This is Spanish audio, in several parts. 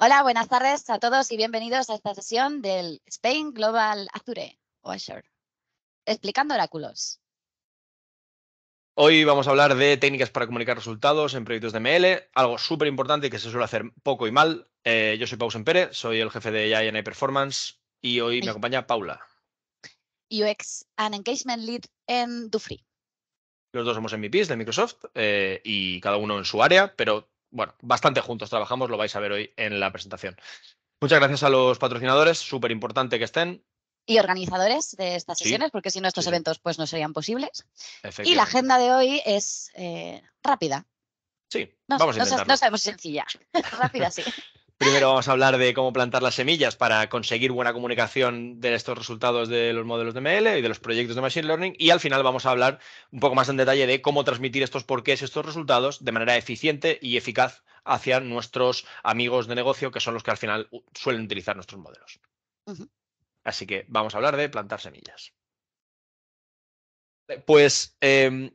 Hola, buenas tardes a todos y bienvenidos a esta sesión del Spain Global Azure o Azure, explicando oráculos. Hoy vamos a hablar de técnicas para comunicar resultados en proyectos de ML, algo súper importante que se suele hacer poco y mal. Eh, yo soy Pausen Pérez, soy el jefe de AI Performance y hoy me acompaña Paula. UX and Engagement Lead en Free. Los dos somos MVPs de Microsoft eh, y cada uno en su área, pero bueno, bastante juntos trabajamos, lo vais a ver hoy en la presentación. Muchas gracias a los patrocinadores, súper importante que estén. Y organizadores de estas sesiones, porque si no estos eventos pues no serían posibles. Y la agenda de hoy es eh, rápida. Sí, no, vamos a intentarlo. No, no sabemos sencilla, rápida sí. Primero vamos a hablar de cómo plantar las semillas para conseguir buena comunicación de estos resultados de los modelos de ML y de los proyectos de Machine Learning. Y al final vamos a hablar un poco más en detalle de cómo transmitir estos porqués, estos resultados de manera eficiente y eficaz hacia nuestros amigos de negocio, que son los que al final suelen utilizar nuestros modelos. Así que vamos a hablar de plantar semillas. Pues em,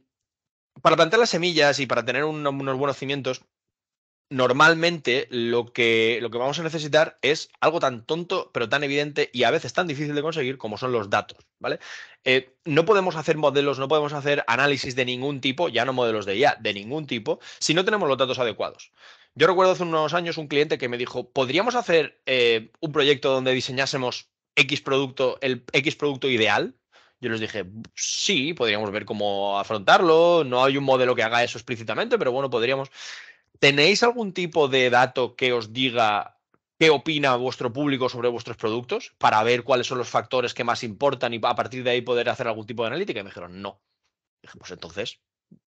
para plantar las semillas y para tener unos buenos cimientos, normalmente lo que, lo que vamos a necesitar es algo tan tonto, pero tan evidente y a veces tan difícil de conseguir como son los datos, ¿vale? Eh, no podemos hacer modelos, no podemos hacer análisis de ningún tipo, ya no modelos de IA, de ningún tipo, si no tenemos los datos adecuados. Yo recuerdo hace unos años un cliente que me dijo, ¿podríamos hacer eh, un proyecto donde diseñásemos X producto, el X producto ideal? Yo les dije, sí, podríamos ver cómo afrontarlo, no hay un modelo que haga eso explícitamente, pero bueno, podríamos... ¿Tenéis algún tipo de dato que os diga qué opina vuestro público sobre vuestros productos para ver cuáles son los factores que más importan y a partir de ahí poder hacer algún tipo de analítica? Y me dijeron, no. pues entonces,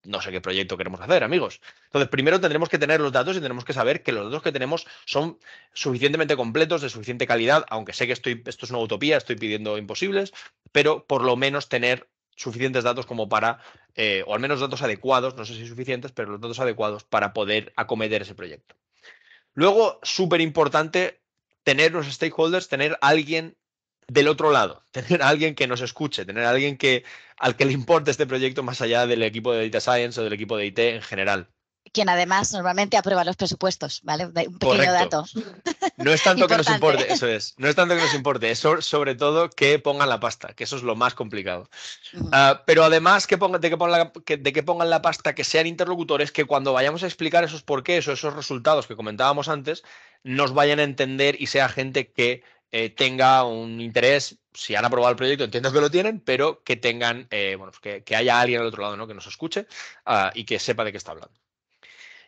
no sé qué proyecto queremos hacer, amigos. Entonces, primero tendremos que tener los datos y tenemos que saber que los datos que tenemos son suficientemente completos, de suficiente calidad, aunque sé que estoy, esto es una utopía, estoy pidiendo imposibles, pero por lo menos tener suficientes datos como para, eh, o al menos datos adecuados, no sé si suficientes, pero los datos adecuados para poder acometer ese proyecto. Luego, súper importante tener los stakeholders, tener alguien del otro lado, tener alguien que nos escuche, tener alguien que, al que le importe este proyecto más allá del equipo de Data Science o del equipo de IT en general quien además normalmente aprueba los presupuestos, ¿vale? Un pequeño dato. No es tanto que nos importe, eso es. No es tanto que nos importe, es sobre todo que pongan la pasta, que eso es lo más complicado. Ah, pero además que de, que pongan la, de que pongan la pasta, que sean interlocutores, que cuando vayamos a explicar esos porqués o esos resultados que comentábamos antes, nos vayan a entender y sea gente que eh, tenga un interés, si han aprobado el proyecto, entiendo que lo tienen, pero que tengan, eh, bueno, pues que, haya alguien al otro lado ¿no? que nos escuche ah, y que sepa de qué está hablando.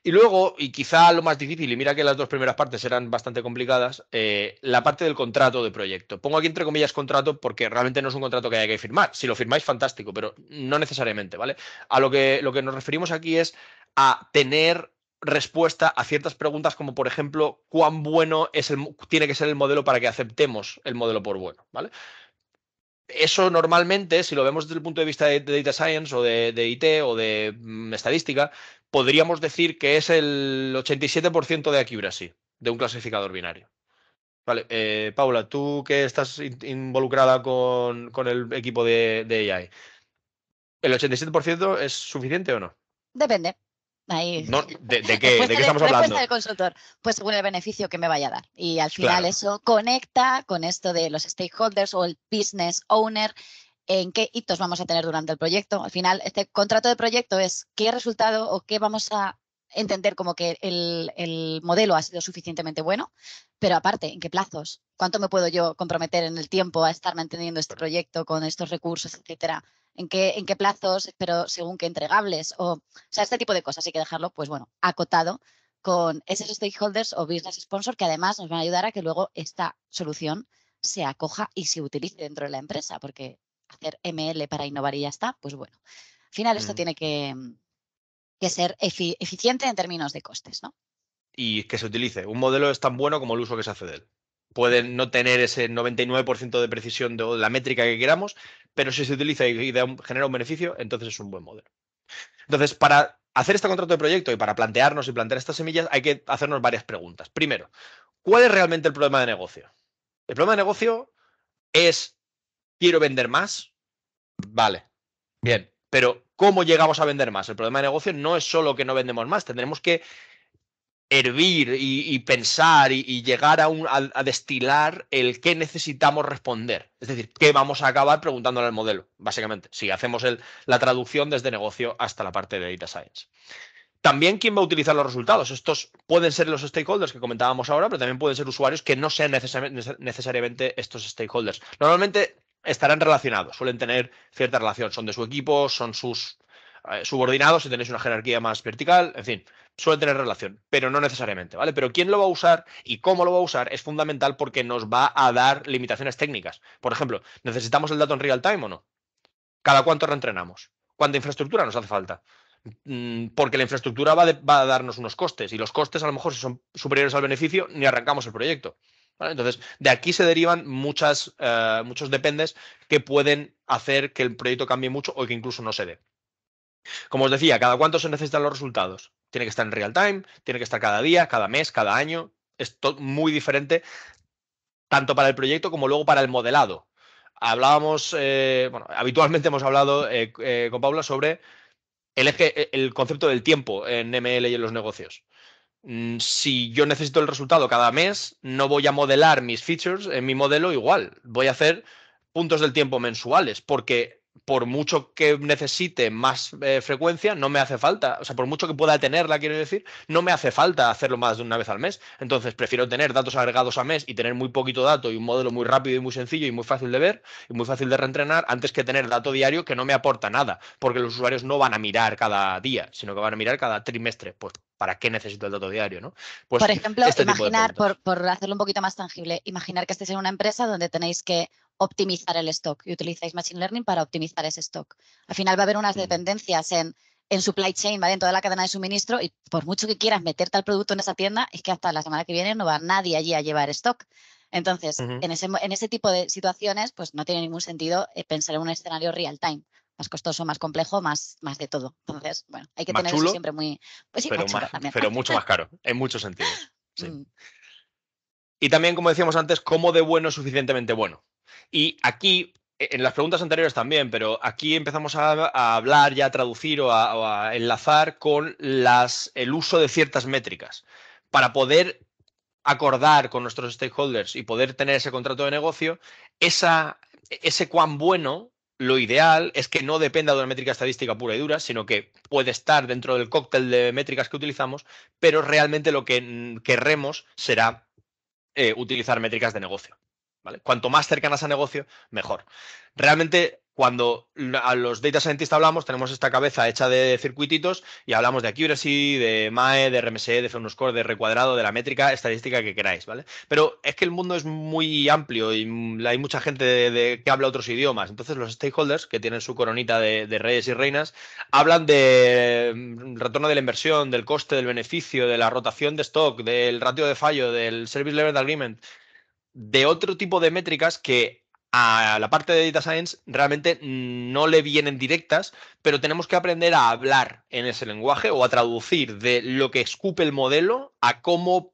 Y luego, y quizá lo más difícil, y mira que las dos primeras partes eran bastante complicadas, eh, la parte del contrato de proyecto. Pongo aquí entre comillas contrato porque realmente no es un contrato que haya que firmar. Si lo firmáis, fantástico, pero no necesariamente, ¿vale? A lo que, lo que nos referimos aquí es a tener respuesta a ciertas preguntas como por ejemplo cuán bueno es el, tiene que ser el modelo para que aceptemos el modelo por bueno, ¿vale? eso normalmente, si lo vemos desde el punto de vista de, data science o de, IT o de mm, estadística, podríamos decir que es el 87% de accuracy de un clasificador binario. Vale, eh, Paula, tú que estás involucrada con, el equipo de, de AI, ¿el 87% es suficiente o no? Depende. Ahí. ¿de, qué, ¿De, qué, estamos hablando? del consultor, pues según el beneficio que me vaya a dar. Y al final eso conecta con esto de los stakeholders o el business owner, en qué hitos vamos a tener durante el proyecto. Al final, este contrato de proyecto es qué resultado o qué vamos a entender como que el, el modelo ha sido suficientemente bueno, pero aparte, ¿en qué plazos? ¿Cuánto me puedo yo comprometer en el tiempo a estar manteniendo este proyecto con estos recursos, etcétera? en qué, plazos, pero según qué entregables, o, sea, este tipo de cosas hay que dejarlo, pues bueno, acotado con esos stakeholders o business sponsors que además nos van a ayudar a que luego esta solución se acoja y se utilice dentro de la empresa, porque hacer ML para innovar y ya está, pues bueno. Al final esto mm. tiene que, mm, ser eficiente en términos de costes, ¿no? Y que se utilice. Un modelo es tan bueno como el uso que se hace de él. Pueden no tener ese 99% de precisión de la métrica que queramos, pero si se utiliza y, genera un beneficio, entonces es un buen modelo. Entonces, para hacer este contrato de proyecto y para plantearnos y plantear estas semillas, hay que hacernos varias preguntas. Primero, ¿cuál es realmente el problema de negocio? El problema de negocio es, quiero vender más. Vale, bien, pero ¿cómo llegamos a vender más? El problema de negocio no es solo que no vendemos más, tendremos que hervir y, pensar y, llegar a, un, a, destilar el qué necesitamos responder. Es decir, qué vamos a acabar preguntándole al modelo, básicamente, si hacemos la traducción desde negocio hasta la parte de data science. También quién va a utilizar los resultados. Estos pueden ser los stakeholders que comentábamos ahora, pero también pueden ser usuarios que no sean necesariamente estos stakeholders. Normalmente estarán relacionados, suelen tener cierta relación, son de su equipo, son sus eh, subordinados, si tenéis una jerarquía más vertical, en fin, suele tener relación, pero no necesariamente, ¿vale? Pero quién lo va a usar y cómo lo va a usar es fundamental porque nos va a dar limitaciones técnicas. Por ejemplo, ¿necesitamos el dato en real time o no? ¿Cada cuánto reentrenamos? ¿Cuánta infraestructura nos hace falta? Mm, porque la infraestructura va, a darnos unos costes y los costes a lo mejor si son superiores al beneficio ni arrancamos el proyecto. Entonces, de aquí se derivan eh, muchos dependes que pueden hacer que el proyecto cambie mucho o que incluso no se dé. Como os decía, cada cuánto se necesitan los resultados. Tiene que estar en real time, tiene que estar cada día, cada mes, cada año. Es muy diferente tanto para el proyecto como luego para el modelado. Hablábamos, eh, bueno, habitualmente hemos hablado eh, eh, con Paula sobre el, e, el concepto del tiempo en ML y en los negocios mm, si yo necesito el resultado cada mes, no voy a modelar mis features en mi modelo igual. Voy a hacer puntos del tiempo mensuales, porque por mucho que necesite más eh, frecuencia, no me hace falta, o sea, por mucho que pueda tenerla, quiero decir, no me hace falta hacerlo más de una vez al mes. Entonces, prefiero tener datos agregados a mes y tener muy poquito dato y un modelo muy rápido y muy sencillo y muy fácil de ver y muy fácil de reentrenar antes que tener dato diario que no me aporta nada, porque los usuarios no van a mirar cada día, sino que van a mirar cada trimestre. Pues, ¿para qué necesito el dato diario? ¿no? Pues, por ejemplo, este imaginar, por, por hacerlo un poquito más tangible, imaginar que estéis en una empresa donde tenéis que optimizar el stock y utilizáis Machine Learning para optimizar ese stock. Al final va a haber unas mm. dependencias en, supply chain, ¿vale? en toda la cadena de suministro y por mucho que quieras meterte al producto en esa tienda, es que hasta la semana que viene no va nadie allí a llevar stock. Entonces, en, ese, tipo de situaciones, pues no tiene ningún sentido eh, pensar en un escenario real time más costoso, más complejo, más, más de todo. Entonces, bueno, hay que tener eso siempre muy. Pues sí, pero, mucho más caro, en muchos sentidos. Mm. Y también, como decíamos antes, cómo de bueno es suficientemente bueno. Y aquí, e, en las preguntas anteriores también, pero aquí empezamos a, hablar ya a traducir o a, enlazar con las, el uso de ciertas métricas para poder acordar con nuestros stakeholders y poder tener ese contrato de negocio, esa, ese cuán bueno lo ideal es que no dependa de una métrica estadística pura y dura, sino que puede estar dentro del cóctel de métricas que utilizamos, pero realmente lo que querremos será eh, utilizar métricas de negocio. Cuanto más cercanas a negocio, mejor. Realmente, cuando a los data scientists hablamos, tenemos esta cabeza hecha de circuititos y hablamos de accuracy, de MAE, de RMSE, de f1 Score, de recuadrado, de la métrica estadística que queráis, ¿vale? Pero es que el mundo es muy amplio y hay mucha gente que habla otros idiomas. Entonces, los stakeholders, que tienen su coronita de, de reyes y reinas, hablan de mm, retorno de la inversión, del coste, del beneficio, de la rotación de stock, del ratio de fallo, del service level agreement de otro tipo de métricas que a la parte de data science realmente no le vienen directas, pero tenemos que aprender a hablar en ese lenguaje o a traducir de lo que escupe el modelo a cómo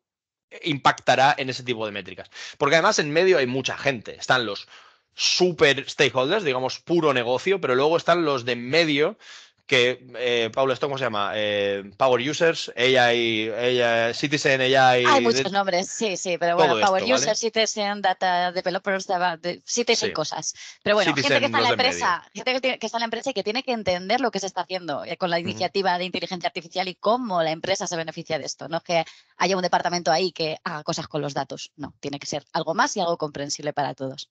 impactará en ese tipo de métricas. Porque además en medio hay mucha gente, están los super stakeholders, digamos puro negocio, pero luego están los de medio que eh, Paula, ¿esto cómo se llama? Eh, Power Users, AI, ella Citizen, AI. Hay muchos nombres, sí, sí, pero bueno, Power Users, Citizen, Data Developers, Citizen cosas. Pero bueno, gente que está en la empresa, gente que, está en la empresa y que tiene que entender lo que se está haciendo eh, con la iniciativa de inteligencia artificial y cómo la empresa se beneficia de esto. No es que haya un departamento ahí que haga cosas con los datos, no, tiene que ser algo más y algo comprensible para todos.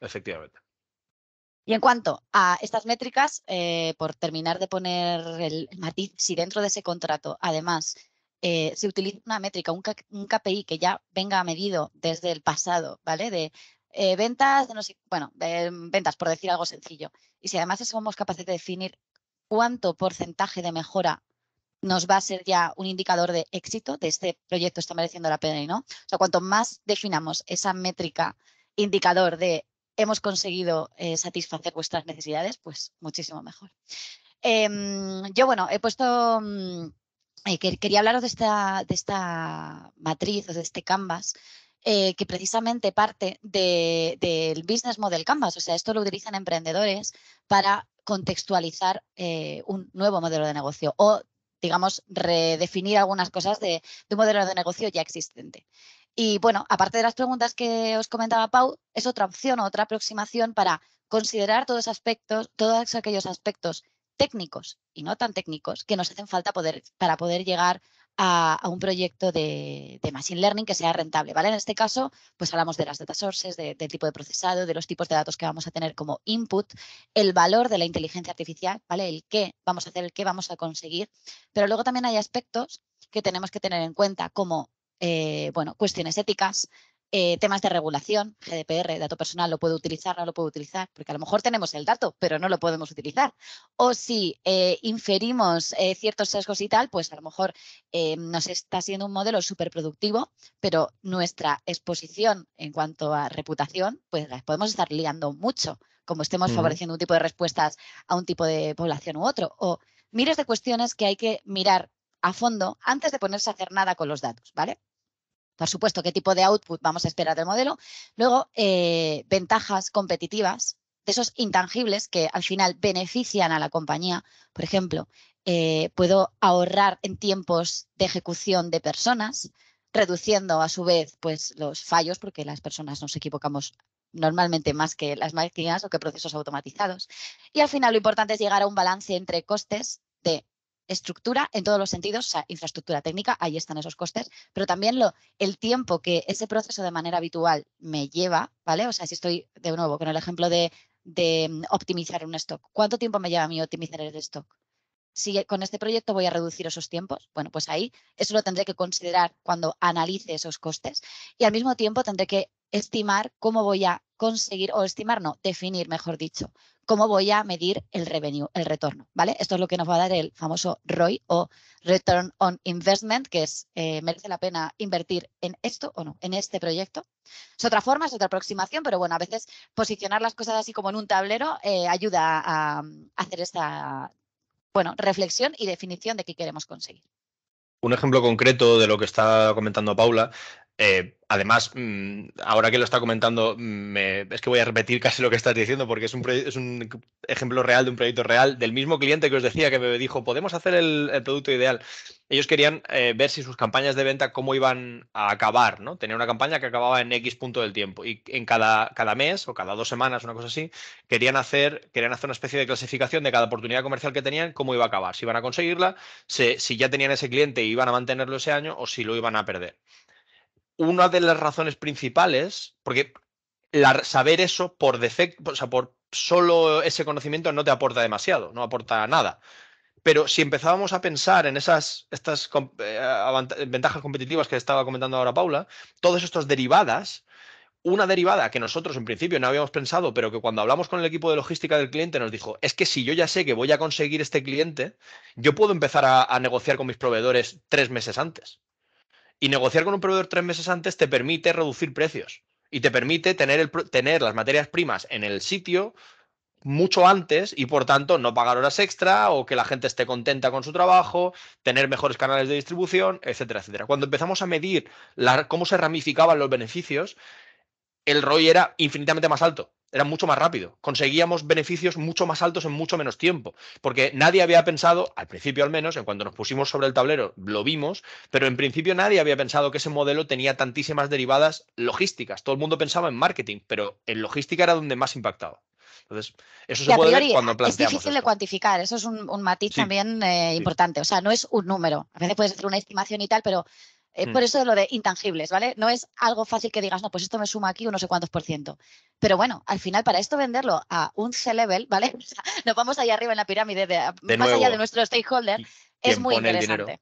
Efectivamente. Y en cuanto a estas métricas, eh, por terminar de poner el matiz, si dentro de ese contrato, además, eh, se utiliza una métrica, un, KPI que ya venga medido desde el pasado, ¿vale? De eh, ventas, no sé, bueno, de ventas, por decir algo sencillo. Y si además somos capaces de definir cuánto porcentaje de mejora nos va a ser ya un indicador de éxito de este proyecto está mereciendo la pena y no. O sea, cuanto más definamos esa métrica indicador de hemos conseguido eh, satisfacer vuestras necesidades, pues muchísimo mejor. Em, yo, bueno, he puesto, mm, eh, quería hablaros de esta, de esta matriz o de este canvas. Eh, que precisamente parte del business model canvas, o sea, esto lo utilizan emprendedores para contextualizar un nuevo modelo de negocio o digamos, redefinir algunas cosas de, un modelo de negocio ya existente. Y bueno, aparte de las preguntas que os comentaba Pau, es otra opción, otra aproximación para considerar todos aspectos, todos aquellos aspectos técnicos y no tan técnicos que nos hacen falta poder, para poder llegar a, un proyecto de, Machine Learning que sea rentable. ¿vale? En este caso, pues hablamos de las data sources, del tipo de procesado, de los tipos de datos que vamos a tener como input, el valor de la inteligencia artificial, ¿vale? el qué vamos a hacer, el qué vamos a conseguir. Pero luego también hay aspectos que tenemos que tener en cuenta, como eh, bueno, cuestiones éticas, eh, temas de regulación, GDPR, dato personal, lo puedo utilizar, o no lo puedo utilizar, porque a lo mejor tenemos el dato, pero no lo podemos utilizar. O si eh, inferimos ciertos sesgos y tal, pues a lo mejor nos está siendo un modelo súper productivo, pero nuestra exposición en cuanto a reputación, pues la podemos estar liando mucho, como estemos favoreciendo un tipo de respuestas a un tipo de población u otro. O miles de cuestiones que hay que mirar a fondo antes de ponerse a hacer nada con los datos, ¿vale? por supuesto, qué tipo de output vamos a esperar del modelo. Luego, eh, ventajas competitivas de esos intangibles que al final benefician a la compañía. Por ejemplo, eh, puedo ahorrar en tiempos de ejecución de personas, reduciendo a su vez pues, los fallos, porque las personas nos equivocamos normalmente más que las máquinas o que procesos automatizados. Y al final lo importante es llegar a un balance entre costes de estructura en todos los sentidos, o sea, infraestructura técnica, ahí están esos costes, pero también lo, el tiempo que ese proceso de manera habitual me lleva, ¿vale? O sea, si estoy de nuevo con el ejemplo de, de mm, optimizar un stock, ¿cuánto tiempo me lleva a mí optimizar el stock? Si con este proyecto voy a reducir esos tiempos, bueno, pues ahí eso lo tendré que considerar cuando analice esos costes y al mismo tiempo tendré que estimar cómo voy a conseguir o estimar, no, definir, mejor dicho, cómo voy a medir el revenue, el retorno, ¿vale? Esto es lo que nos va a dar el famoso ROI o Return on Investment, que es, eh, ¿merece la pena invertir en esto o no, en este proyecto? Es otra forma, es otra aproximación, pero bueno, a veces posicionar las cosas así como en un tablero eh, ayuda a, a hacer esta, bueno, reflexión y definición de qué queremos conseguir. Un ejemplo concreto de lo que está comentando Paula eh, además, mm, ahora que lo está comentando, mm, es que voy a repetir casi lo que estás diciendo porque es un, es un ejemplo real de un proyecto real del mismo cliente que os decía que me dijo, podemos hacer el, producto ideal. Ellos querían eh, ver si sus campañas de venta, cómo iban a acabar, ¿no? Tenía una campaña que acababa en X punto del tiempo y en cada, cada mes o cada dos semanas, una cosa así, querían hacer, querían hacer una especie de clasificación de cada oportunidad comercial que tenían, cómo iba a acabar, si iban a conseguirla, si ya tenían ese cliente y iban a mantenerlo ese año o si lo iban a perder una de las razones principales, porque saber eso por defecto, o sea, por solo ese conocimiento no te aporta demasiado, no aporta nada. Pero si empezábamos a pensar en esas estas eh, ventajas competitivas que estaba comentando ahora Paula, todas estas derivadas, una derivada que nosotros en principio no habíamos pensado, pero que cuando hablamos con el equipo de logística del cliente nos dijo, es que si yo ya sé que voy a conseguir este cliente, yo puedo empezar a negociar con mis proveedores tres meses antes. Y negociar con un proveedor tres meses antes te permite reducir precios y te permite tener, el, tener las materias primas en el sitio mucho antes y por tanto no pagar horas extra o que la gente esté contenta con su trabajo, tener mejores canales de distribución, etcétera, etcétera. Cuando empezamos a medir cómo se ramificaban los beneficios, el ROI era infinitamente más alto era mucho más rápido. Conseguíamos beneficios mucho más altos en mucho menos tiempo, porque nadie había pensado, al principio al menos, en cuanto nos pusimos sobre el tablero, lo vimos, pero en principio nadie había pensado que ese modelo tenía tantísimas derivadas logísticas. Todo el mundo pensaba en marketing, pero en logística era donde más impactaba. Entonces, eso se puede ver cuando planteamos. Es difícil de cuantificar, eso es un, matiz también eh, importante. O sea, no es un número. A veces puedes hacer una estimación y tal, pero eh, mm. Por eso lo de intangibles, ¿vale? No es algo fácil que digas, no, pues esto me suma aquí un no sé cuántos por ciento. Pero bueno, al final, para esto venderlo a un C-level, ¿vale? nos vamos allá arriba en la pirámide, ah, más allá de nuestro stakeholder, es muy interesante.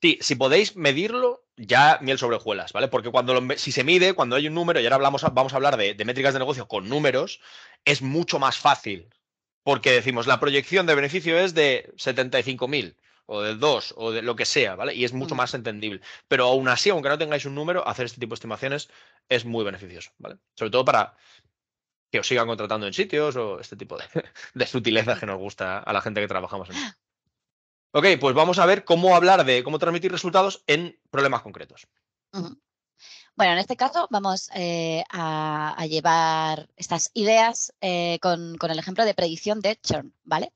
Sí, si podéis medirlo, ya miel sobre hojuelas, ¿vale? Porque cuando si se mide, cuando hay un número, y ahora hablamos, vamos a hablar de, de métricas de negocio con números, es mucho más fácil. Porque decimos, la proyección de beneficio es de 75.000 o de dos, o de lo que sea, ¿vale? Y es mucho más entendible. Pero aún así, aunque no tengáis un número, hacer este tipo de estimaciones es muy beneficioso, ¿vale? Sobre todo para que os sigan contratando en sitios o este tipo de, sutileza que nos gusta a la gente que trabajamos en. Ok, pues vamos a ver cómo hablar de cómo transmitir resultados en problemas concretos. Bueno, en este caso vamos eh, a, llevar estas ideas eh, con, con, el ejemplo de predicción de churn, ¿vale?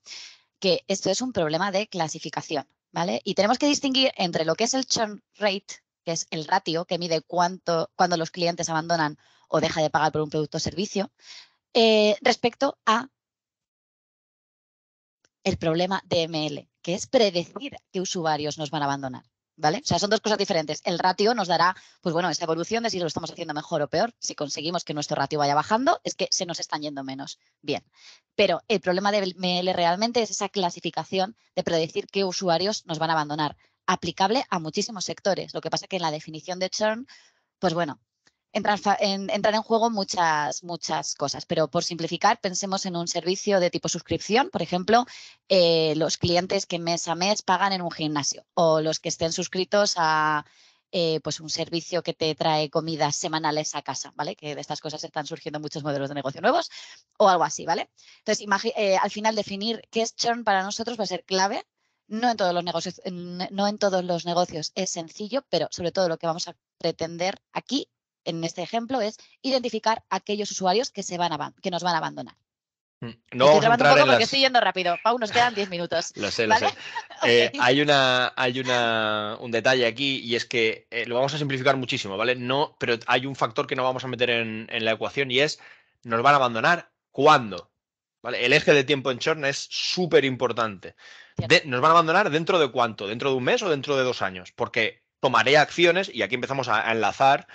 que esto es un problema de clasificación, ¿vale? Y tenemos que distinguir entre lo que es el churn rate, que es el ratio que mide cuánto, cuando los clientes abandonan o deja de pagar por un producto o servicio, eh, respecto a el problema ML, que es predecir qué usuarios nos van a abandonar. ¿Vale? O sea, son dos cosas diferentes. El ratio nos dará, pues bueno, esa evolución de si lo estamos haciendo mejor o peor. Si conseguimos que nuestro ratio vaya bajando, es que se nos están yendo menos. Bien. Pero el problema de ML realmente es esa clasificación de predecir qué usuarios nos van a abandonar, aplicable a muchísimos sectores. Lo que pasa que en la definición de churn, pues bueno, entran en, juego muchas, muchas cosas, pero por simplificar, pensemos en un servicio de tipo suscripción, por ejemplo, eh, los clientes que mes a mes pagan en un gimnasio o los que estén suscritos a eh, pues un servicio que te trae comidas semanales a casa, ¿vale? Que de estas cosas están surgiendo muchos modelos de negocio nuevos o algo así, ¿vale? Entonces, eh, al final definir qué es churn para nosotros va a ser clave. No en todos los negocios, no en todos los negocios es sencillo, pero sobre todo lo que vamos a pretender aquí en este ejemplo es identificar aquellos usuarios que, se van que nos van a abandonar. Mm, no porque estoy yendo rápido. Pau, nos quedan 10 minutos. lo sé, lo sé. Eh, hay una, hay un detalle aquí y es que eh, lo vamos a simplificar muchísimo, ¿vale? No, pero hay un factor que no vamos a meter en, la ecuación y es nos van a abandonar cuándo. ¿Vale? El eje de tiempo en churn es súper importante. ¿Nos van a abandonar dentro de cuánto? ¿Dentro de un mes o dentro de dos años? Porque tomaré acciones y aquí empezamos a enlazar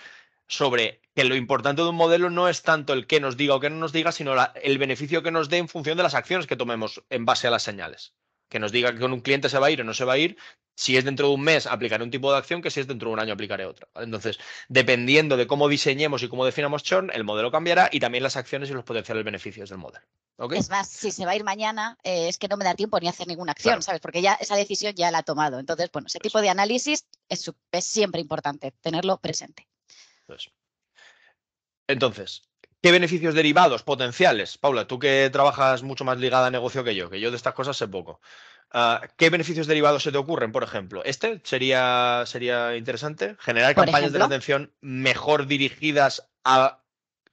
sobre que lo importante de un modelo no es tanto el que nos diga o que no nos diga, sino el beneficio que nos dé en función de las acciones que tomemos en base a las señales. Que nos diga que con un cliente se va a ir o no se va a ir, si es dentro de un mes aplicaré un tipo de acción, que si es dentro de un año aplicaré otra. Entonces, dependiendo de cómo diseñemos y cómo definamos churn, el modelo cambiará y también las acciones y los potenciales beneficios del modelo. Es más, si se va a ir mañana, eh, es que no me da tiempo ni hacer ninguna acción, ¿sabes? Porque ya esa decisión ya la ha tomado. Entonces, bueno, ese tipo de análisis es siempre importante tenerlo presente. Entonces, ¿qué beneficios derivados potenciales? Paula, tú que trabajas mucho más ligada a negocio que yo, que yo de estas cosas sé poco. Ah, ¿Qué beneficios derivados se te ocurren, por ejemplo? ¿Este sería, sería interesante? ¿Generar campañas de retención mejor dirigidas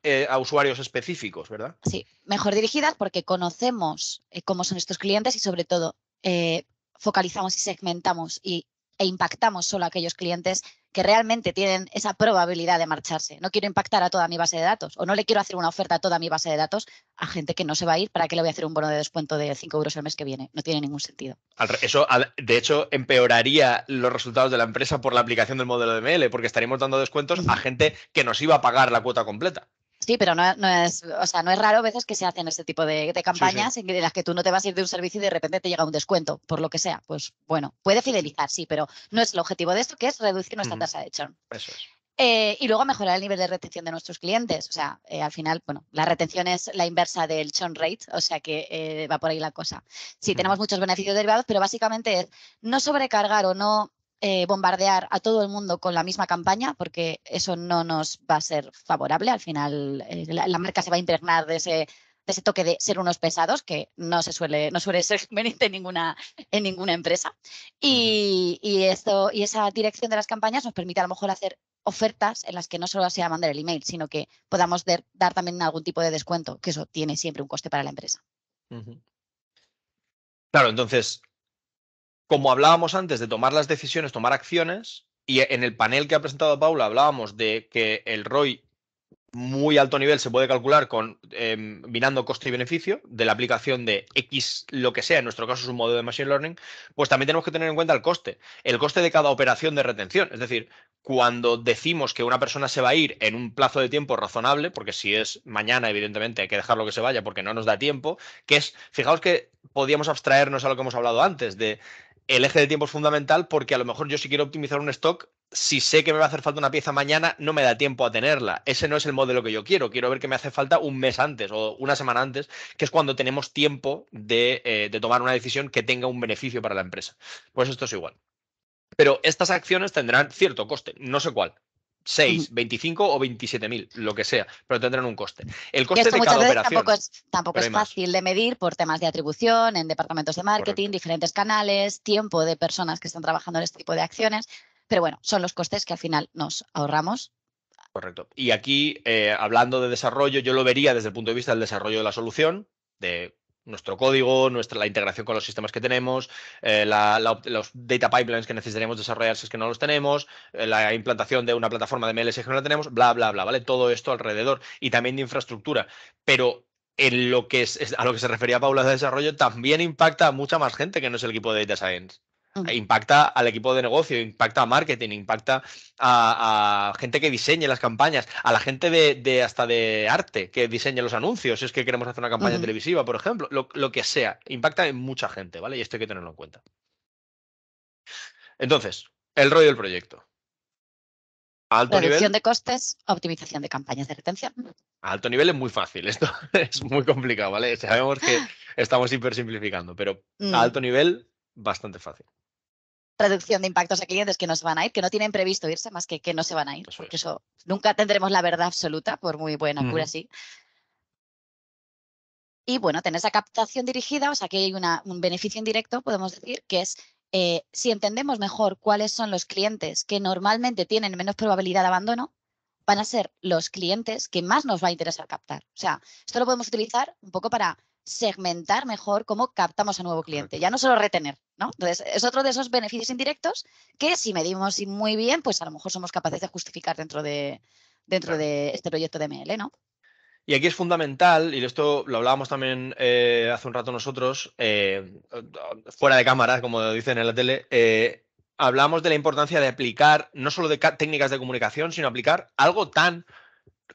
eh, a, usuarios específicos, verdad? Sí, mejor dirigidas porque conocemos eh, cómo son estos clientes y sobre todo eh, focalizamos y segmentamos y, e impactamos solo a aquellos clientes que realmente tienen esa probabilidad de marcharse. No quiero impactar a toda mi base de datos o no le quiero hacer una oferta a toda mi base de datos a gente que no se va a ir. ¿Para qué le voy a hacer un bono de descuento de 5 euros el mes que viene? No tiene ningún sentido. Eso, de hecho, empeoraría los resultados de la empresa por la aplicación del modelo de ML, porque estaríamos dando descuentos a gente que nos iba a pagar la cuota completa. Sí, pero no, es, o sea, no es raro a veces que se hacen este tipo de, campañas en las que tú no te vas a ir de un servicio y de repente te llega un descuento, por lo que sea. Pues bueno, puede fidelizar, sí, pero no es el objetivo de esto, que es reducir nuestra tasa de churn. Eso es. Eh, y luego mejorar el nivel de retención de nuestros clientes. O sea, eh, al final, bueno, la retención es la inversa del churn rate, o sea que eh, va por ahí la cosa. Sí, tenemos muchos beneficios derivados, pero básicamente es no sobrecargar o no eh, bombardear a todo el mundo con la misma campaña, porque eso no nos va a ser favorable. Al final, eh, la, marca se va a impregnar de ese, ese, toque de ser unos pesados, que no se suele, no suele ser en ninguna, en ninguna empresa. Y, esto, y esa dirección de las campañas nos permite a lo mejor hacer ofertas en las que no solo sea mandar el email, sino que podamos dar también algún tipo de descuento, que eso tiene siempre un coste para la empresa. Claro, entonces, como hablábamos antes de tomar las decisiones, tomar acciones, y en el panel que ha presentado Paula hablábamos de que el ROI muy alto nivel se puede calcular con em, coste y beneficio de la aplicación de X, lo que sea, en nuestro caso es un modelo de Machine Learning, pues también tenemos que tener en cuenta el coste, el coste de cada operación de retención. Es decir, cuando decimos que una persona se va a ir en un plazo de tiempo razonable, porque si es mañana, evidentemente hay que dejarlo que se vaya porque no nos da tiempo, que es, fijaos que podíamos abstraernos a lo que hemos hablado antes, de el eje de tiempo es fundamental porque a lo mejor yo si quiero optimizar un stock, si sé que me va a hacer falta una pieza mañana, no me da tiempo a tenerla. Ese no es el modelo que yo quiero. Quiero ver que me hace falta un mes antes o una semana antes, que es cuando tenemos tiempo de, eh, de tomar una decisión que tenga un beneficio para la empresa. Pues esto es igual. Pero estas acciones tendrán cierto coste, no sé cuál, 6, 25 o 27 mil, lo que sea, pero tendrán un coste. El coste de cada operación. Tampoco es, tampoco es fácil de medir por temas de atribución, en departamentos de marketing, diferentes canales, tiempo de personas que están trabajando en este tipo de acciones. Pero bueno, son los costes que al final nos ahorramos Correcto. Y aquí, eh, hablando de desarrollo, yo lo vería desde el punto de vista del desarrollo de la solución, de nuestro código, nuestra, la integración con los sistemas que tenemos, eh, los data pipelines que necesitaremos desarrollar si es que no los tenemos, eh, la implantación de una plataforma de MLS que no la tenemos, bla, bla, bla, ¿vale? Todo esto alrededor y también de infraestructura. Pero en lo que es, a lo que se refería Paula de desarrollo, también impacta a mucha más gente que no es el equipo de Data Science. Mm. Impacta al equipo de negocio, impacta a marketing, impacta a, gente que diseñe las campañas, a la gente de, hasta de arte que diseña los anuncios, si es que queremos hacer una campaña televisiva, por ejemplo, lo, que sea. Impacta en mucha gente, ¿vale? Y esto hay que tenerlo en cuenta. Entonces, el rollo del proyecto. Alto Reducción de costes, optimización de campañas de retención. A alto nivel es muy fácil, esto es muy complicado, ¿vale? Sabemos que estamos simplificando, pero a mm. alto nivel, bastante fácil reducción de impactos a clientes que no se van a ir, que no tienen previsto irse más que que no se van a ir, porque eso nunca tendremos la verdad absoluta, por muy buena pura cura sí. Y bueno, tener esa captación dirigida, o sea que hay un beneficio indirecto, podemos decir, que es eh, si entendemos mejor cuáles son los clientes que normalmente tienen menos probabilidad de abandono, van a ser los clientes que más nos va a interesar captar. O sea, esto lo podemos utilizar un poco para segmentar mejor cómo captamos a nuevo cliente, ya no solo retener, ¿no? Entonces, es otro de esos beneficios indirectos que si medimos muy bien, pues a lo mejor somos capaces de justificar dentro de, dentro de este proyecto de ML, ¿no? Y aquí es fundamental, y esto lo hablábamos también eh, hace un rato nosotros, eh, fuera de cámara, como dicen en la tele, eh, hablamos de la importancia de aplicar no solo de técnicas de comunicación, sino aplicar algo tan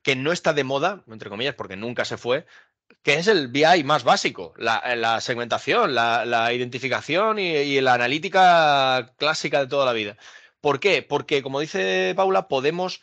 que no está de moda, entre comillas, porque nunca se fue, que es el BI más básico, la, eh, segmentación, la, identificación y, y, la analítica clásica de toda la vida. ¿Por qué? Porque, como dice Paula, podemos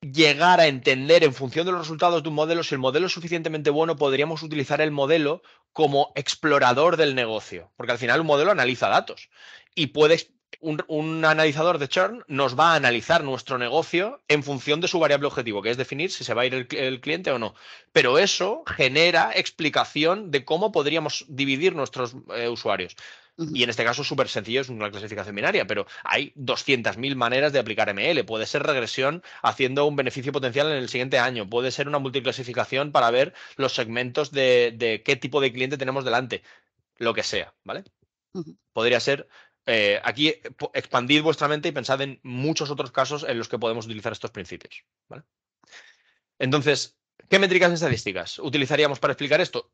llegar a entender en función de los resultados de un modelo, si el modelo es suficientemente bueno, podríamos utilizar el modelo como explorador del negocio, porque al final un modelo analiza datos y puede un, analizador de churn nos va a analizar nuestro negocio en función de su variable objetivo, que es definir si se va a ir el, cliente o no. Pero eso genera explicación de cómo podríamos dividir nuestros eh, usuarios. Y en este caso es súper sencillo, es una clasificación binaria, pero hay 200.000 maneras de aplicar ML. Puede ser regresión haciendo un beneficio potencial en el siguiente año, puede ser una multiclasificación para ver los segmentos de, qué tipo de cliente tenemos delante, lo que sea, ¿vale? Podría ser eh, aquí eh, expandid vuestra mente y pensad en muchos otros casos en los que podemos utilizar estos principios. Entonces, ¿qué métricas estadísticas utilizaríamos para explicar esto?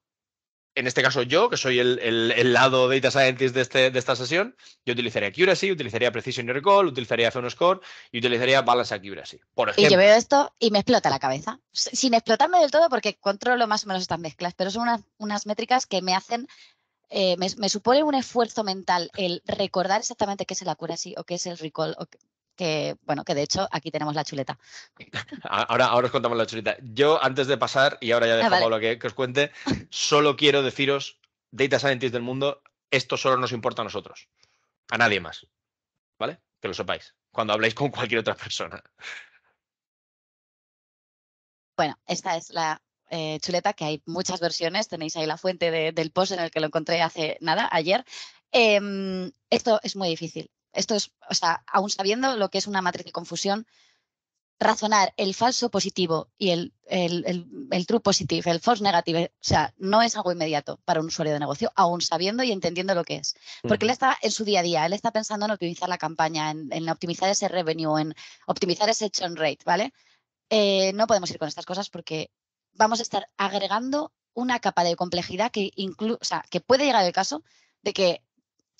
En este caso yo, que soy el, lado data scientist de, este, de, esta sesión, yo utilizaría accuracy, utilizaría precision recall, utilizaría f1 score y utilizaría balance accuracy. Por ejemplo, y yo veo esto y me explota la cabeza. Sin explotarme del todo porque controlo más o menos estas mezclas, pero son unas métricas que me hacen eh, me, supone un esfuerzo mental el recordar exactamente qué es el accuracy o qué es el recall. que, bueno, que de hecho aquí tenemos la chuleta. Ahora, ahora os contamos la chuleta. Yo, antes de pasar, y ahora ya ah, dejo a lo que, os cuente, solo quiero deciros, Data scientists del mundo, esto solo nos importa a nosotros, a nadie más. ¿Vale? Que lo sepáis, cuando habléis con cualquier otra persona. Bueno, esta es la eh, chuleta, que hay muchas versiones, tenéis ahí la fuente del post en el que lo encontré hace nada, ayer. Em, esto es muy difícil. Esto es, o sea, aún sabiendo lo que es una matriz de confusión, razonar el falso positivo y el, el, el, true positive, el false negative, o sea, no es algo inmediato para un usuario de negocio, aún sabiendo y entendiendo lo que es. Porque él está en su día a día, él está pensando en optimizar la campaña, en, en optimizar ese revenue, en optimizar ese churn rate, ¿vale? Eh, no podemos ir con estas cosas porque vamos a estar agregando una capa de complejidad que, que puede llegar el caso de que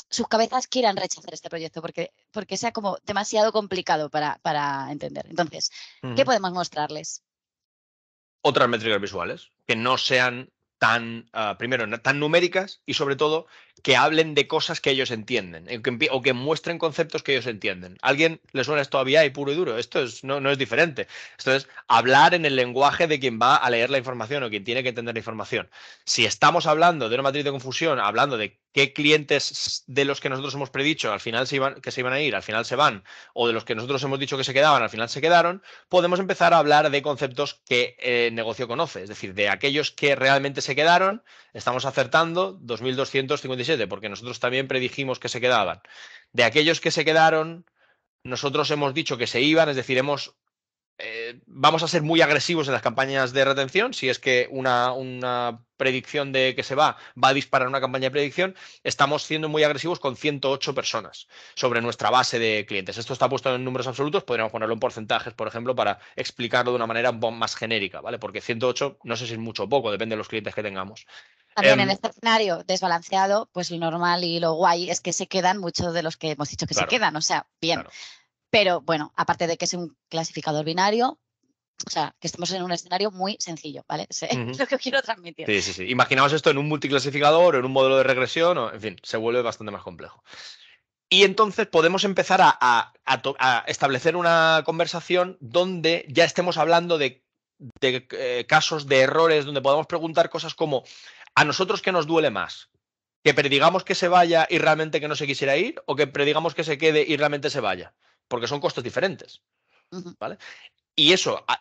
sus cabezas quieran rechazar este proyecto porque, porque sea como demasiado complicado para, para entender. Entonces, ¿qué podemos mostrarles? Otras métricas visuales que no sean tan, ah, primero, tan numéricas y sobre todo que hablen de cosas que ellos entienden eh, o que, muestren conceptos que ellos entienden. ¿A alguien le suena esto a y puro y duro? Esto es, no, no es diferente. Esto es hablar en el lenguaje de quien va a leer la información o quien tiene que entender la información. Si estamos hablando de una matriz de confusión, hablando de qué clientes de los que nosotros hemos predicho al final se iban, que se iban a ir, al final se van, o de los que nosotros hemos dicho que se quedaban, al final se quedaron, podemos empezar a hablar de conceptos que el eh, negocio conoce, es decir, de aquellos que realmente se quedaron, estamos acertando 2.257, porque nosotros también predijimos que se quedaban. De aquellos que se quedaron, nosotros hemos dicho que se iban, es decir, hemos eh, vamos a ser muy agresivos en las campañas de retención. Si es que una, predicción de que se va va a disparar una campaña de predicción, estamos siendo muy agresivos con 108 personas sobre nuestra base de clientes. Esto está puesto en números absolutos, podríamos ponerlo en porcentajes, por ejemplo, para explicarlo de una manera más genérica, ¿vale? Porque 108 no sé si es mucho o poco, depende de los clientes que tengamos. También em, en este escenario desbalanceado, pues lo normal y lo guay es que se quedan muchos de los que hemos dicho que se quedan, o sea, bien. Pero bueno, aparte de que es un clasificador binario, o sea, que estamos en un escenario muy sencillo, ¿vale? Es lo que quiero transmitir. Sí, sí, sí. Imaginaos esto en un multiclasificador o en un modelo de regresión, en fin, se vuelve bastante más complejo. Y entonces podemos empezar a, establecer una conversación donde ya estemos hablando de, eh, casos de errores, donde podamos preguntar cosas como, ¿a nosotros qué nos duele más? ¿Que predigamos que se vaya y realmente que no se quisiera ir? ¿O que predigamos que se quede y realmente se vaya? porque son costos diferentes. ¿Vale? Y eso ah,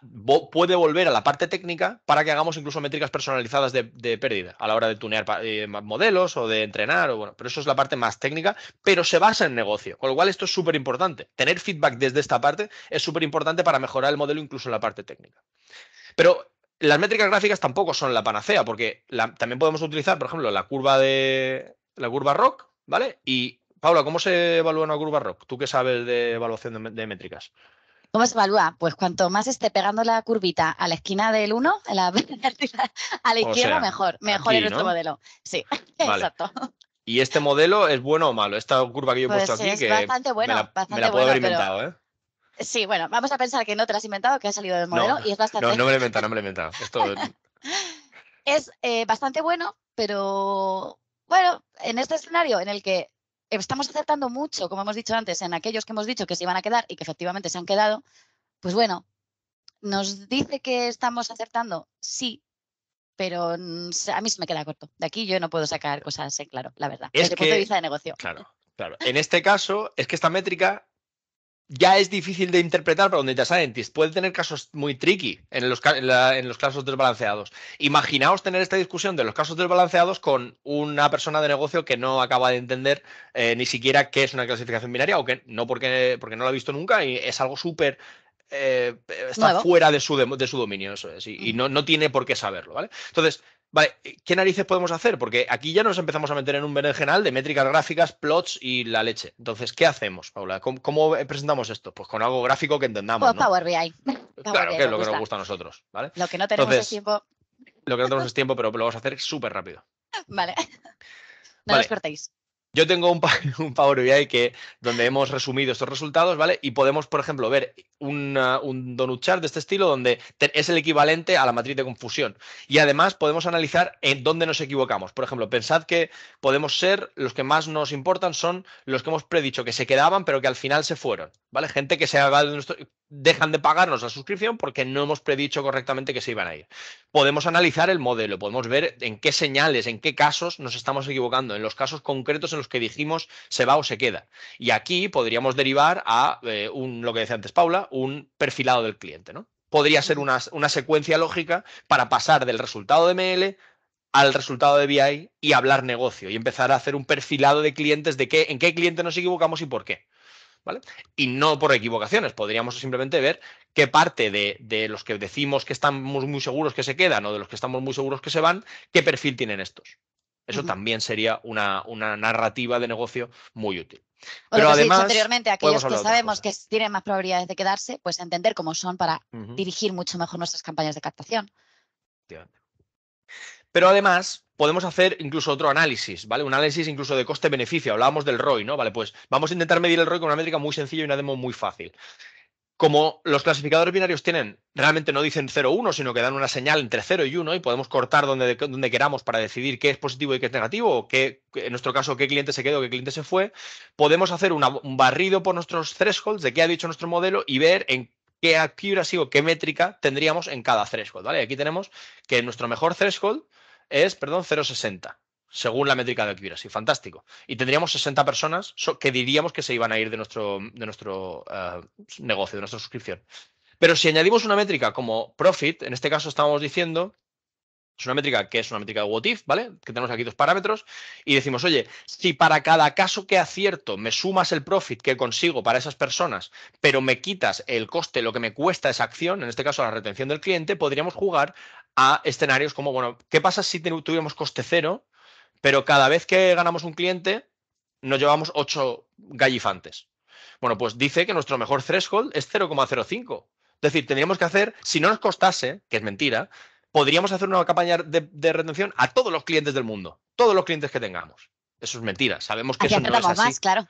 puede volver a la parte técnica para que hagamos incluso métricas personalizadas de, pérdida a la hora de tunear eh, modelos o de entrenar. O bueno, pero eso es la parte más técnica, pero se basa en negocio. Con lo cual, esto es súper importante. Tener feedback desde esta parte es súper importante para mejorar el modelo incluso en la parte técnica. Pero las métricas gráficas tampoco son la panacea, porque también podemos utilizar, por ejemplo, la curva de la curva rock, ¿vale? Y Paula, ¿cómo se evalúa una curva rock? ¿Tú qué sabes de evaluación de, métricas? ¿Cómo se evalúa? Pues cuanto más esté pegando la curvita a la esquina del 1, a la, izquierda, mejor. Mejor en nuestro modelo. Sí, exacto. ¿Y este modelo es bueno o malo? Esta curva que yo he puesto pues aquí, que bastante bueno, me la, puedo haber inventado, ¿eh? Sí, bueno, vamos a pensar que no te la has inventado, que ha salido del modelo y es bastante. No, no me la he inventado, no me la he inventado. es eh, bastante bueno, pero bueno, en este escenario en el que estamos acertando mucho, como hemos dicho antes, en aquellos que hemos dicho que se iban a quedar y que efectivamente se han quedado, pues bueno, nos dice que estamos acertando, sí, pero a mí se me queda corto. De aquí yo no puedo sacar cosas sé claro, la verdad, desde el punto de vista de negocio. Claro, claro. En este caso, es que esta métrica ya es difícil de interpretar para un data scientist. Puede tener casos muy tricky en los, en, los, casos desbalanceados. Imaginaos tener esta discusión de los casos desbalanceados con una persona de negocio que no acaba de entender eh, ni siquiera qué es una clasificación binaria o que no porque, porque no lo ha visto nunca y es algo súper eh, está fuera de su, de, su dominio, y, mm. no, no, tiene por qué saberlo, ¿vale? Entonces, Vale, eh, ¿qué narices podemos hacer? Porque aquí ya nos empezamos a meter en un berenjenal de métricas gráficas, plots y la leche. Entonces, ¿qué hacemos, Paula? ¿Cómo, presentamos esto? Pues con algo gráfico que entendamos. Pues Power BI. claro, que es lo que nos gusta a nosotros. Lo que no tenemos es tiempo. Lo que no tenemos es tiempo, pero lo vamos a hacer súper rápido. Vale. No despertéis. Yo tengo un, un Power BI que, donde hemos resumido estos resultados, ¿vale? Y podemos, por ejemplo, ver un donut chart de este estilo donde es el equivalente a la matriz de confusión. Y además podemos analizar en dónde nos equivocamos. Por ejemplo, pensad que podemos ser, los que más nos importan son los que hemos predicho que se quedaban, pero que al final se fueron. Gente que se haga de dejan de pagarnos la suscripción porque no hemos predicho correctamente que se iban a ir. Podemos analizar el modelo, podemos ver en qué señales, en qué casos nos estamos equivocando, en los casos concretos en los que dijimos se va o se queda. Y aquí podríamos derivar a eh, un, lo que decía antes Paula, un perfilado del cliente, ¿no? Podría ser una, una secuencia lógica para pasar del resultado de ML al resultado de BI y hablar negocio y empezar a hacer un perfilado de clientes de qué, en qué cliente nos equivocamos y por qué. Y no por equivocaciones, podríamos simplemente ver qué parte de, los que decimos que estamos muy seguros que se quedan o de los que estamos muy seguros que se van, qué perfil tienen estos. Eso también sería una, narrativa de negocio muy útil. Pero lo además, anteriormente, aquellos que sabemos que tienen más probabilidades de quedarse, pues entender cómo son para dirigir mucho mejor nuestras campañas de captación. Pero además, podemos hacer incluso otro análisis, ¿vale? Un análisis incluso de coste-beneficio. Hablábamos del ROI, ¿no? Vale, pues vamos a intentar medir el ROI con una métrica muy sencilla y una demo muy fácil. Como los clasificadores binarios tienen, realmente no dicen 0-1, sino que dan una señal entre 0 y 1 y podemos cortar donde, donde queramos para decidir qué es positivo y qué es negativo, o qué, en nuestro caso qué cliente se quedó, qué cliente se fue, podemos hacer un barrido por nuestros thresholds de qué ha dicho nuestro modelo y ver en qué accuracy o qué métrica tendríamos en cada threshold, ¿vale? Aquí tenemos que nuestro mejor threshold es, perdón, 0,60, según la métrica de accuracy. Fantástico. Y tendríamos 60 personas que diríamos que se iban a ir de nuestro, de nuestro eh, negocio, de nuestra suscripción. Pero si añadimos una métrica como profit, en este caso estábamos diciendo, es una métrica que es una métrica de what ¿vale? Que tenemos aquí dos parámetros y decimos, oye, si para cada caso que acierto me sumas el profit que consigo para esas personas, pero me quitas el coste, lo que me cuesta esa acción, en este caso la retención del cliente, podríamos jugar a escenarios como, bueno, ¿qué pasa si tuvimos coste cero, pero cada vez que ganamos un cliente nos llevamos 8 gallifantes? Bueno, pues dice que nuestro mejor threshold es 0,05. Es decir, tendríamos que hacer, si no nos costase, que es mentira, podríamos hacer una campaña de, de, retención a todos los clientes del mundo, todos los clientes que tengamos. Eso es mentira. Sabemos que son eso no así. más, claro.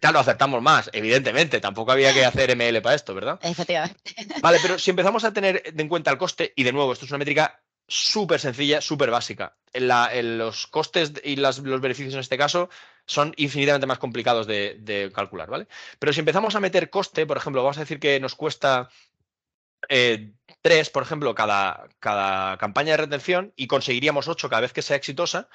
Claro, aceptamos más, evidentemente. Tampoco había que hacer ML para esto, ¿verdad? Efectivamente. Vale, pero si empezamos a tener en cuenta el coste, y de nuevo, esto es una métrica súper sencilla, súper básica. los costes y los beneficios en este caso son infinitamente más complicados de, calcular, ¿vale? Pero si empezamos a meter coste, por ejemplo, vamos a decir que nos cuesta eh, Tres, por ejemplo, cada, cada campaña de retención y conseguiríamos ocho cada vez que sea exitosa,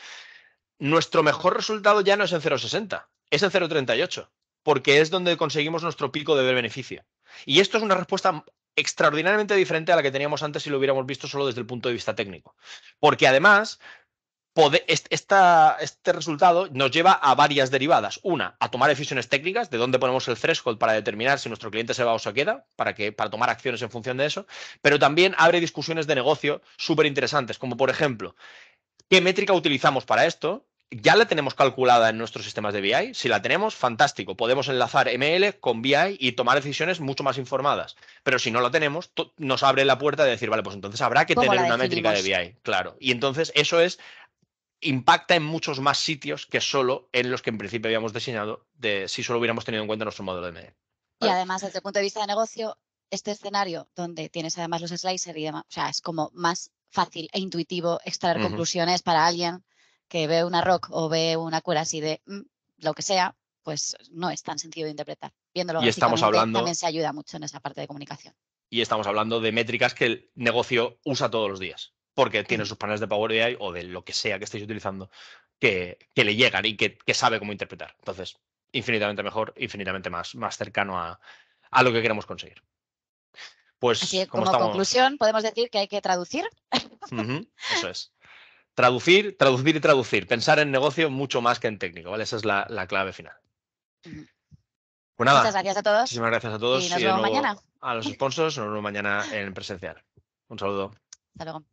nuestro mejor resultado ya no es en 0,60, es en 0,38, porque es donde conseguimos nuestro pico de beneficio. Y esto es una respuesta extraordinariamente diferente a la que teníamos antes si lo hubiéramos visto solo desde el punto de vista técnico. Porque además, este resultado nos lleva a varias derivadas. Una, a tomar decisiones técnicas, de dónde ponemos el threshold para determinar si nuestro cliente se va o se queda, para, que, para tomar acciones en función de eso, pero también abre discusiones de negocio súper interesantes, como por ejemplo, ¿qué métrica utilizamos para esto? ya la tenemos calculada en nuestros sistemas de BI. Si la tenemos, fantástico. Podemos enlazar ML con BI y tomar decisiones mucho más informadas. Pero si no la tenemos, nos abre la puerta de decir, vale, pues entonces habrá que tener una métrica de BI. Claro. Y entonces eso es impacta en muchos más sitios que solo en los que en principio habíamos diseñado de si solo hubiéramos tenido en cuenta nuestro modelo de ML. Y además, desde el punto de vista de negocio, este escenario donde tienes además los slicers y demás, o sea, es como más fácil e intuitivo extraer conclusiones para alguien que ve una rock o ve una cura así de mm, lo que sea, pues no es tan sencillo de interpretar. Viéndolo y estamos hablando también se ayuda mucho en esa parte de comunicación. Y estamos hablando de métricas que el negocio usa todos los días, porque tiene sus paneles de Power BI o de lo que sea que estéis utilizando que, que le llegan y que, sabe cómo interpretar. Entonces, infinitamente mejor, infinitamente más, más cercano a, lo que queremos conseguir. Pues, como conclusión, podemos decir que hay que traducir. eso es traducir, traducir y traducir. Pensar en negocio mucho más que en técnico, ¿vale? Esa es la, clave final. Pues Muchas gracias a todos. Muchísimas gracias a todos. Y nos vemos mañana. A los sponsors, nos vemos mañana en presencial. Un saludo. Hasta luego.